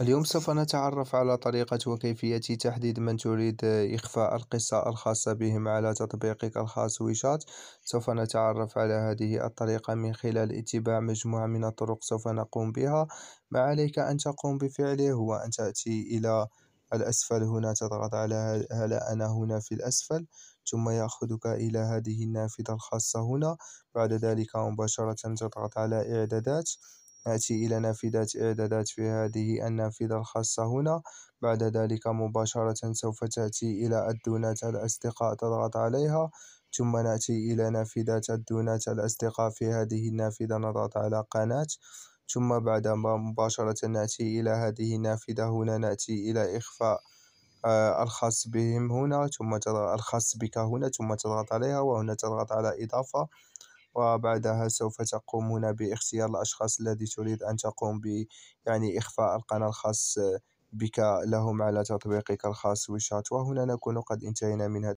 اليوم سوف نتعرف على طريقة وكيفية تحديد من تريد إخفاء القصة الخاصة بهم على تطبيقك الخاص ويشات سوف نتعرف على هذه الطريقة من خلال اتباع مجموعة من الطرق سوف نقوم بها ما عليك أن تقوم بفعله هو أن تأتي إلى الأسفل هنا تضغط على هلا أنا هنا في الأسفل ثم يأخذك إلى هذه النافذة الخاصة هنا بعد ذلك مباشرة تضغط على إعدادات نأتي إلى نافذة إعدادات في هذه النافذة الخاصة هنا بعد ذلك مباشرة سوف تأتي إلى الدونات الأصدقاء تضغط عليها ثم نأتي إلى نافذة الدونات الأصدقاء في هذه النافذة نضغط على قناة ثم بعد مباشرة نأتي إلى هذه النافذة هنا نأتي إلى إخفاء آه، الخاص بهم هنا ثم الخاص بك هنا ثم تضغط عليها وهنا تضغط على إضافة وبعدها سوف تقومون باختيار الأشخاص الذي تريد أن تقوم ب يعني إخفاء القناة الخاص بك لهم على تطبيقك الخاص ويشات وهنا نكون قد انتهينا من هذا